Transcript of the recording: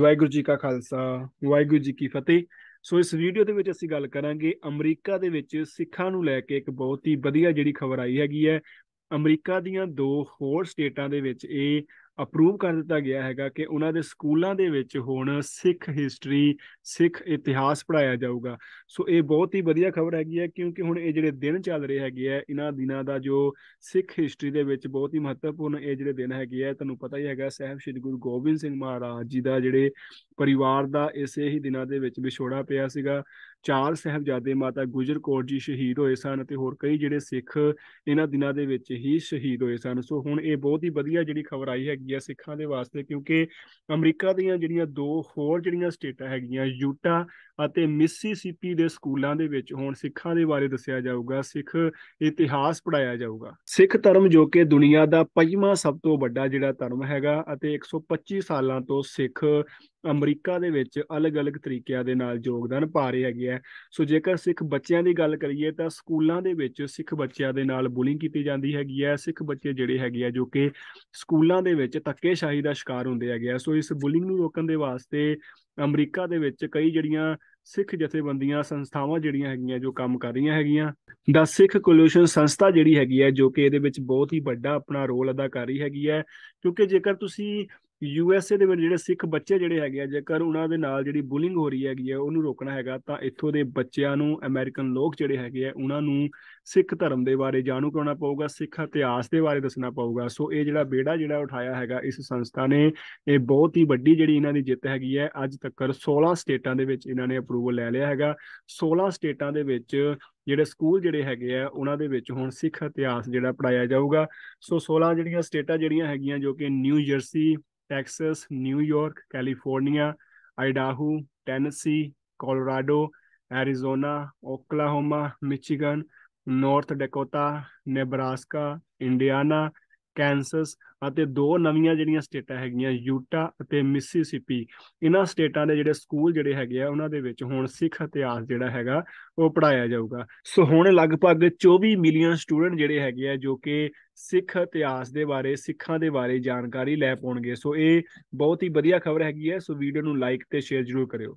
ਵਾਹਿਗੁਰੂ ਜੀ ਕਾ ਖਾਲਸਾ ਵਾਹਿਗੁਰੂ ਜੀ ਕੀ ਫਤਿਹ ਸੋ ਇਸ ਵੀਡੀਓ ਦੇ ਵਿੱਚ ਅਸੀਂ ਗੱਲ ਕਰਾਂਗੇ ਅਮਰੀਕਾ ਦੇ ਵਿੱਚ ਸਿੱਖਾਂ ਨੂੰ ਲੈ ਕੇ ਇੱਕ ਬਹੁਤ ਹੀ ਵਧੀਆ ਜਿਹੜੀ ਖਬਰ ਆਈ ਹੈਗੀ ਹੈ ਅਮਰੀਕਾ ਦੀਆਂ ਦੋ ਹੋਰ ਸਟੇਟਾਂ ਦੇ ਵਿੱਚ ਇਹ ਅਪਰੂਵ ਕਰ ਦਿੱਤਾ ਗਿਆ ਹੈਗਾ ਕਿ ਉਹਨਾਂ ਦੇ ਸਕੂਲਾਂ ਦੇ ਵਿੱਚ ਹੁਣ ਸਿੱਖ ਹਿਸਟਰੀ ਸਿੱਖ ਇਤਿਹਾਸ ਪੜਾਇਆ ਜਾਊਗਾ ਸੋ ਇਹ ਬਹੁਤ ਹੀ ਵਧੀਆ ਖਬਰ ਹੈਗੀ ਹੈ ਕਿਉਂਕਿ ਹੁਣ ਇਹ ਜਿਹੜੇ ਦਿਨ ਚੱਲ ਰਹੇ ਹੈਗੇ ਆ ਇਹਨਾਂ ਦਿਨਾਂ ਦਾ ਜੋ ਸਿੱਖ ਹਿਸਟਰੀ ਦੇ ਵਿੱਚ ਬਹੁਤ ਹੀ ਮਹੱਤਵਪੂਰਨ ਇਹ ਜਿਹੜੇ ਦਿਨ ਹੈਗੇ ਆ ਤੁਹਾਨੂੰ ਪਤਾ ਹੀ ਹੈਗਾ ਸਹਿਬ ਸ੍ਰੀ ਗੁਰੂ ਗੋਬਿੰਦ ਸਿੰਘ ਮਹਾਰਾਜ ਜੀ ਦਾ ਜਿਹੜੇ ਪਰਿਵਾਰ ਦਾ ਇਸੇ ਹੀ ਦਿਨਾਂ ਦੇ ਵਿੱਚ ਵਿਛੋੜਾ ਪਿਆ ਸੀਗਾ ਚਾਰ ਸਹਿਬਜ਼ਾਦੇ ਮਾਤਾ ਗੁਜਰ ਕੌਰ ਜੀ ਸ਼ਹੀਦ ਹੋਏ ਸਨ ਅਤੇ ਹੋਰ ਕਈ ਜਿਹੜੇ ਸਿੱਖ ਇਹਨਾਂ ਦਿਨਾਂ ਦੇ ਵਿੱਚ ਹੀ ਸ਼ਹੀਦ ਹੋਏ ਸਨ ਸੋ ਹੁਣ ਇਹ ਬਹੁਤ ਹੀ ਵਧੀਆ ਜਿਹੜੀ ਖਬਰ ਆਈ ਹੈਗੀ ਆ ਸਿੱਖਾਂ ਦੇ ਵਾਸਤੇ ਕਿਉਂਕਿ ਅਮਰੀਕਾ ਦੀਆਂ ਜਿਹੜੀਆਂ ਦੋ ਹੋਰ ਜਿਹੜੀਆਂ ਸਟੇਟਾਂ ਹੈਗੀਆਂ ਯੂਟਾ ਅਤੇ ਮਿਸਿਸਿਪੀ ਦੇ ਸਕੂਲਾਂ ਦੇ ਵਿੱਚ ਹੁਣ ਸਿੱਖਾਂ ਦੇ ਬਾਰੇ ਦੱਸਿਆ ਜਾਊਗਾ ਸਿੱਖ ਇਤਿਹਾਸ ਪੜਾਇਆ ਜਾਊਗਾ ਸਿੱਖ ਧਰਮ ਜੋ ਕਿ ਦੁਨੀਆ ਦਾ ਪੰਜਵਾਂ ਸਭ ਤੋਂ ਵੱਡਾ ਜਿਹੜਾ ਧਰਮ ਹੈਗਾ ਅਤੇ 125 ਸਾਲਾਂ ਤੋਂ ਸਿੱਖ ਅਮਰੀਕਾ ਦੇ ਵਿੱਚ ਅਲੱਗ-ਅਲੱਗ ਤਰੀਕਿਆਂ ਦੇ ਨਾਲ ਯੋਗਦਾਨ ਪਾ ਰਹੇ ਹੈਗੇ ਆ ਸੋ ਜੇਕਰ ਸਿੱਖ ਬੱਚਿਆਂ ਦੀ ਗੱਲ ਕਰੀਏ ਤਾਂ ਸਕੂਲਾਂ ਦੇ ਵਿੱਚ ਸਿੱਖ ਬੱਚਿਆਂ ਦੇ ਨਾਲ ਬੁਲਿੰਗ ਕੀਤੀ ਜਾਂਦੀ ਹੈਗੀ ਆ ਸਿੱਖ ਬੱਚੇ ਜਿਹੜੇ ਹੈਗੇ ਆ ਜੋ ਕਿ ਸਕੂਲਾਂ ਦੇ ਵਿੱਚ ਤੱਕੇਸ਼ਾਹੀ ਦਾ ਸ਼ਿਕਾਰ ਹੁੰਦੇ ਹੈਗੇ ਆ ਸੋ ਇਸ ਬੁਲਿੰਗ ਨੂੰ ਰੋਕਣ ਦੇ ਵਾਸਤੇ ਅਮਰੀਕਾ ਦੇ ਵਿੱਚ ਕਈ ਜਿਹੜੀਆਂ ਸਿੱਖ ਜਥੇਬੰਦੀਆਂ ਸੰਸਥਾਵਾਂ ਜਿਹੜੀਆਂ ਹੈਗੀਆਂ ਜੋ ਕੰਮ ਕਰ ਰਹੀਆਂ ਹੈਗੀਆਂ ਦਾ ਸਿੱਖ ਕੋਲੂਸ਼ਨ ਸੰਸਥਾ ਜਿਹੜੀ ਹੈਗੀ ਹੈ ਜੋ ਕਿ ਇਹਦੇ ਵਿੱਚ ਬਹੁਤ ਹੀ ਵੱਡਾ ਆਪਣਾ ਰੋਲ ਅਦਾ ਕਰ ਰਹੀ ਹੈਗੀ ਹੈ ਕਿਉਂਕਿ ਜੇਕਰ ਤੁਸੀਂ ਯੂ ਐਸ ਏ ਦੇ ਵਿੱਚ ਜਿਹੜੇ ਸਿੱਖ ਬੱਚੇ ਜਿਹੜੇ ਹੈਗੇ ਆ ਜੇਕਰ ਉਹਨਾਂ ਦੇ ਨਾਲ ਜਿਹੜੀ ਬੁਲਿੰਗ ਹੋ ਰਹੀ ਹੈਗੀ ਆ ਉਹਨੂੰ ਰੋਕਣਾ ਹੈਗਾ ਤਾਂ ਇੱਥੋਂ ਦੇ ਬੱਚਿਆਂ ਨੂੰ ਅਮਰੀਕਨ ਲੋਕ ਜਿਹੜੇ ਹੈਗੇ ਆ ਉਹਨਾਂ ਨੂੰ ਸਿੱਖ ਧਰਮ ਦੇ ਬਾਰੇ ਜਾਣੂ ਕਰਾਉਣਾ ਪਊਗਾ ਸਿੱਖ ਇਤਿਹਾਸ ਦੇ ਬਾਰੇ ਦੱਸਣਾ ਪਊਗਾ ਸੋ ਇਹ ਜਿਹੜਾ ਬੇੜਾ ਜਿਹੜਾ ਉਠਾਇਆ ਹੈਗਾ ਇਸ ਸੰਸਥਾ ਨੇ ਇਹ ਬਹੁਤ ਹੀ ਵੱਡੀ ਜਿਹੜੀ ਇਹਨਾਂ ਦੀ ਜਿੱਤ ਹੈਗੀ ਹੈ ਅੱਜ ਤੱਕ 16 ਸਟੇਟਾਂ ਦੇ ਵਿੱਚ ਇਹਨਾਂ ਨੇ ਅਪਰੂਵਲ ਲੈ ਲਿਆ ਹੈਗਾ 16 ਸਟੇਟਾਂ ਦੇ ਵਿੱਚ ਜਿਹੜੇ ਸਕੂਲ ਜਿਹੜੇ ਹੈਗੇ ਆ ਉਹਨਾਂ ਦੇ ਵਿੱਚ ਹੁਣ ਸਿੱਖ ਇਤਿਹਾਸ ਜਿਹੜਾ ਪੜਾਇਆ ਜਾਊਗਾ ਸੋ 16 ਜਿਹੜੀਆਂ ਸਟੇਟਾਂ ਜਿਹੜੀਆਂ ਹੈਗੀਆਂ ਜੋ ਕਿ New Jersey Texas New York California Idaho Tennessee Colorado Arizona Oklahoma Michigan North Dakota Nebraska Indiana Kansas ਅਤੇ ਦੋ ਨਵੀਆਂ ਜਿਹੜੀਆਂ ਸਟੇਟਾਂ ਹੈਗੀਆਂ ਯੂਟਾ ਅਤੇ ਮਿਸਿਸਿਪੀ ਇਹਨਾਂ ਸਟੇਟਾਂ ਦੇ ਜਿਹੜੇ ਸਕੂਲ ਜਿਹੜੇ ਹੈਗੇ ਆ ਉਹਨਾਂ ਦੇ ਵਿੱਚ ਹੁਣ ਸਿੱਖ ਇਤਿਹਾਸ ਜਿਹੜਾ ਹੈਗਾ ਉਹ ਪੜਾਇਆ ਜਾਊਗਾ ਸੋ ਹੁਣ ਲਗਭਗ 24 ਮਿਲੀਅਨ ਸਟੂਡੈਂਟ ਜਿਹੜੇ ਹੈਗੇ ਆ ਜੋ ਕਿ ਸਿੱਖ ਇਤਿਹਾਸ ਦੇ ਬਾਰੇ ਸਿੱਖਾਂ ਦੇ ਬਾਰੇ ਜਾਣਕਾਰੀ ਲੈ ਪਾਉਣਗੇ ਸੋ ਇਹ ਬਹੁਤ ਹੀ ਵਧੀਆ ਖਬਰ ਹੈਗੀ ਹੈ ਸੋ ਵੀਡੀਓ ਨੂੰ ਲਾਈਕ ਤੇ ਸ਼ੇਅਰ ਜ਼ਰੂਰ ਕਰਿਓ